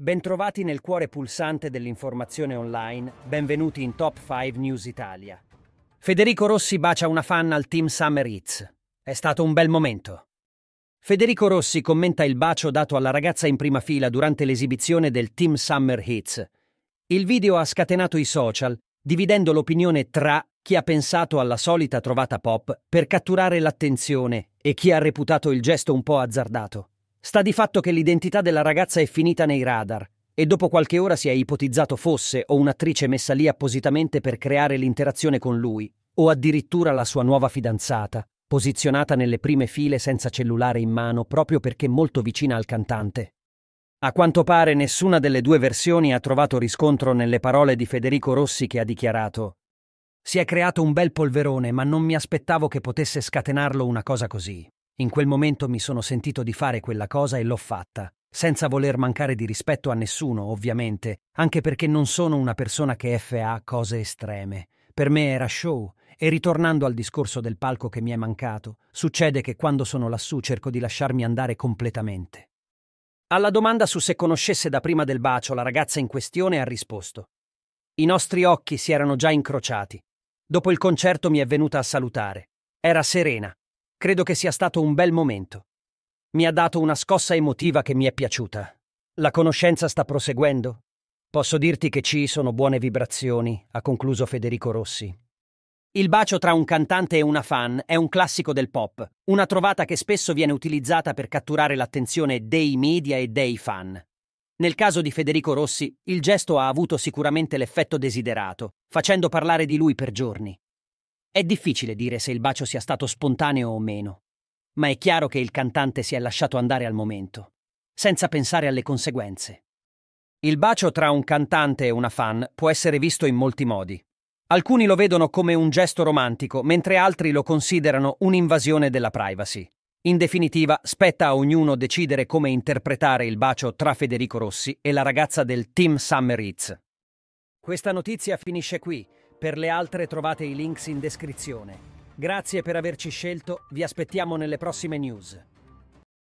Bentrovati nel cuore pulsante dell'informazione online, benvenuti in Top 5 News Italia. Federico Rossi bacia una fan al team Summer Eats. È stato un bel momento. Federico Rossi commenta il bacio dato alla ragazza in prima fila durante l'esibizione del Team Summer Hits. Il video ha scatenato i social, dividendo l'opinione tra chi ha pensato alla solita trovata pop per catturare l'attenzione e chi ha reputato il gesto un po' azzardato. Sta di fatto che l'identità della ragazza è finita nei radar e dopo qualche ora si è ipotizzato fosse o un'attrice messa lì appositamente per creare l'interazione con lui, o addirittura la sua nuova fidanzata, posizionata nelle prime file senza cellulare in mano proprio perché molto vicina al cantante. A quanto pare nessuna delle due versioni ha trovato riscontro nelle parole di Federico Rossi che ha dichiarato Si è creato un bel polverone, ma non mi aspettavo che potesse scatenarlo una cosa così. In quel momento mi sono sentito di fare quella cosa e l'ho fatta, senza voler mancare di rispetto a nessuno, ovviamente, anche perché non sono una persona che fa cose estreme. Per me era show, e ritornando al discorso del palco che mi è mancato, succede che quando sono lassù cerco di lasciarmi andare completamente. Alla domanda su se conoscesse da prima del bacio la ragazza in questione ha risposto. I nostri occhi si erano già incrociati. Dopo il concerto mi è venuta a salutare. Era serena, Credo che sia stato un bel momento. Mi ha dato una scossa emotiva che mi è piaciuta. La conoscenza sta proseguendo. Posso dirti che ci sono buone vibrazioni, ha concluso Federico Rossi. Il bacio tra un cantante e una fan è un classico del pop, una trovata che spesso viene utilizzata per catturare l'attenzione dei media e dei fan. Nel caso di Federico Rossi, il gesto ha avuto sicuramente l'effetto desiderato, facendo parlare di lui per giorni. È difficile dire se il bacio sia stato spontaneo o meno, ma è chiaro che il cantante si è lasciato andare al momento, senza pensare alle conseguenze. Il bacio tra un cantante e una fan può essere visto in molti modi. Alcuni lo vedono come un gesto romantico, mentre altri lo considerano un'invasione della privacy. In definitiva, spetta a ognuno decidere come interpretare il bacio tra Federico Rossi e la ragazza del Team Summer Eats. Questa notizia finisce qui. Per le altre trovate i links in descrizione. Grazie per averci scelto, vi aspettiamo nelle prossime news.